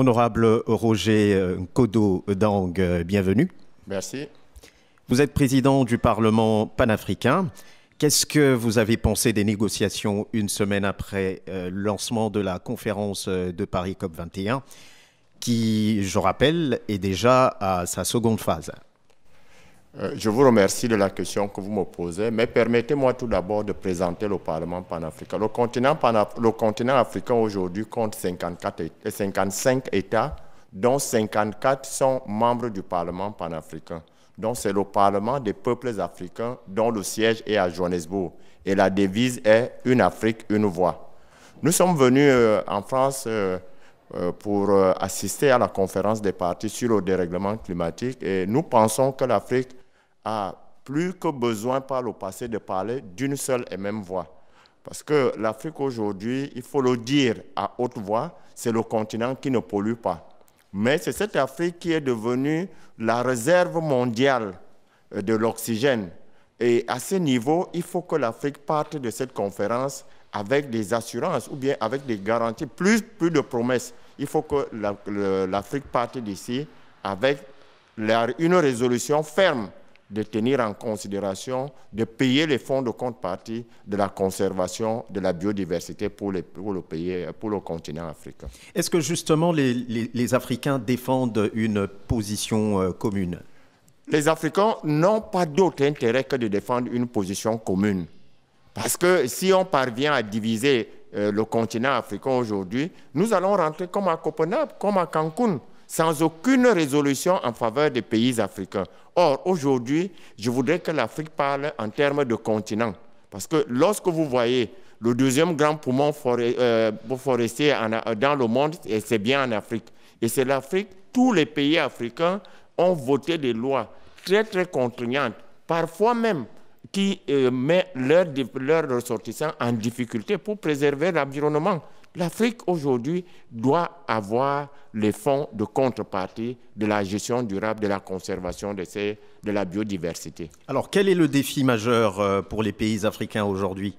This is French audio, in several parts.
Honorable Roger euh, Kodo Dang, euh, bienvenue. Merci. Vous êtes président du Parlement panafricain. Qu'est-ce que vous avez pensé des négociations une semaine après le euh, lancement de la conférence de Paris COP 21, qui, je rappelle, est déjà à sa seconde phase euh, je vous remercie de la question que vous me posez, mais permettez-moi tout d'abord de présenter le Parlement panafricain. Le continent, le continent africain aujourd'hui compte 54 et 55 États, dont 54 sont membres du Parlement panafricain. Donc c'est le Parlement des peuples africains dont le siège est à Johannesburg. Et la devise est Une Afrique, une voix. Nous sommes venus euh, en France euh, pour assister à la conférence des partis sur le dérèglement climatique et nous pensons que l'Afrique a plus que besoin par le passé de parler d'une seule et même voix. Parce que l'Afrique aujourd'hui, il faut le dire à haute voix, c'est le continent qui ne pollue pas. Mais c'est cette Afrique qui est devenue la réserve mondiale euh, de l'oxygène. Et à ce niveau, il faut que l'Afrique parte de cette conférence avec des assurances ou bien avec des garanties, plus, plus de promesses. Il faut que l'Afrique parte d'ici avec une résolution ferme de tenir en considération, de payer les fonds de contrepartie de la conservation de la biodiversité pour, pour, le, pays, pour le continent africain. Est-ce que justement les, Africains défendent une position euh, commune Les Africains n'ont pas d'autre intérêt que de défendre une position commune. Parce que si on parvient à diviser euh, le continent africain aujourd'hui, nous allons rentrer comme à Copenhague, comme à Cancun sans aucune résolution en faveur des pays africains. Or, aujourd'hui, je voudrais que l'Afrique parle en termes de continent. Parce que lorsque vous voyez le deuxième grand poumon euh, forestier dans le monde, et c'est bien en Afrique, et c'est l'Afrique, tous les pays africains ont voté des lois très, très contraignantes, parfois même qui euh, mettent leurs ressortissants en difficulté pour préserver l'environnement. L'Afrique aujourd'hui doit avoir les fonds de contrepartie de la gestion durable, de la conservation de, la biodiversité. Alors quel est le défi majeur euh, pour les pays africains aujourd'hui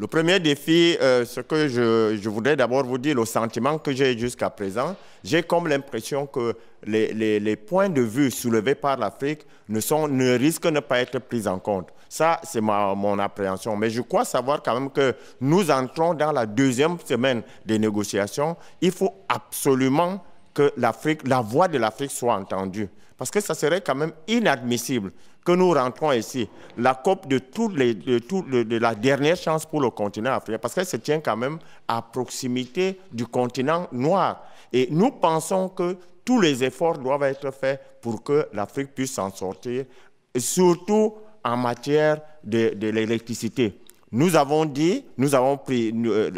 le premier défi, euh, ce que je, voudrais d'abord vous dire, le sentiment que j'ai jusqu'à présent, j'ai comme l'impression que les, points de vue soulevés par l'Afrique ne, risquent ne pas être pris en compte. Ça, c'est mon appréhension. Mais je crois savoir quand même que nous entrons dans la deuxième semaine des négociations. Il faut absolument que la voix de l'Afrique soit entendue. Parce que ça serait quand même inadmissible que nous rentrons ici la COP de, la dernière chance pour le continent africain, parce qu'elle se tient quand même à proximité du continent noir. Et nous pensons que tous les efforts doivent être faits pour que l'Afrique puisse s'en sortir, surtout en matière de l'électricité. Nous avons dit, nous avons pris, euh,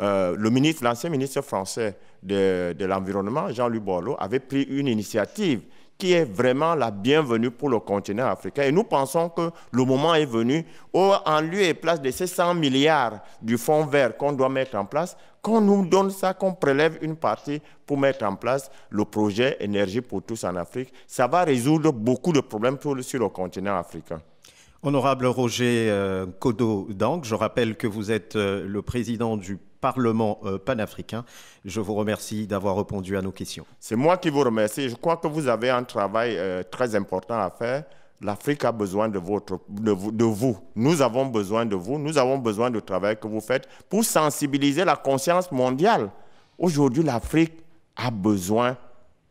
euh, le ministre, l'ancien ministre français de, l'Environnement, jean louis Borloo, avait pris une initiative qui est vraiment la bienvenue pour le continent africain. Et nous pensons que le moment est venu, où, en lieu et place de ces 100 milliards du fonds vert qu'on doit mettre en place, qu'on nous donne ça, qu'on prélève une partie pour mettre en place le projet Énergie pour tous en Afrique. Ça va résoudre beaucoup de problèmes sur le continent africain. Honorable Roger Kodo-Dang, euh, je rappelle que vous êtes euh, le président du Parlement euh, panafricain. Je vous remercie d'avoir répondu à nos questions. C'est moi qui vous remercie. Je crois que vous avez un travail très important à faire. L'Afrique a besoin de, votre, de, vous. Nous avons besoin de vous. Nous avons besoin du travail que vous faites pour sensibiliser la conscience mondiale. Aujourd'hui, l'Afrique a besoin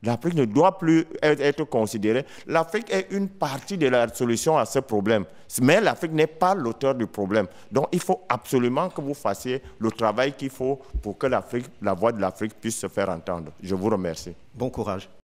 L'Afrique ne doit plus e-, être, considérée. L'Afrique est une partie de la solution à ce problème. Mais l'Afrique n'est pas l'auteur du problème. Donc il faut absolument que vous fassiez le travail qu'il faut pour que la voix de l'Afrique puisse se faire entendre. Je vous remercie. Bon courage.